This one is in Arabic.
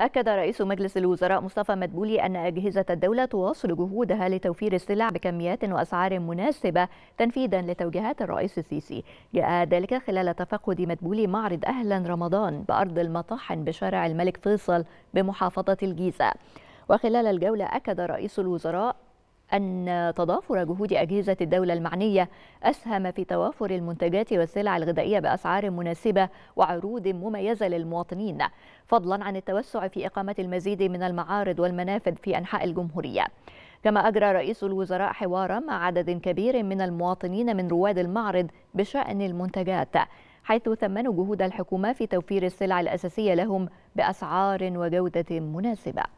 أكد رئيس مجلس الوزراء مصطفى مدبولي أن أجهزة الدولة تواصل جهودها لتوفير السلع بكميات وأسعار مناسبة تنفيذا لتوجيهات الرئيس السيسي جاء ذلك خلال تفقد مدبولي معرض أهلا رمضان بأرض المطاحن بشارع الملك فيصل بمحافظة الجيزة وخلال الجولة أكد رئيس الوزراء أن تضافر جهود أجهزة الدولة المعنية أسهم في توافر المنتجات والسلع الغذائية بأسعار مناسبة وعروض مميزة للمواطنين فضلا عن التوسع في إقامة المزيد من المعارض والمنافذ في أنحاء الجمهورية كما أجرى رئيس الوزراء حوارا مع عدد كبير من المواطنين من رواد المعرض بشأن المنتجات حيث ثمنوا جهود الحكومة في توفير السلع الأساسية لهم بأسعار وجودة مناسبة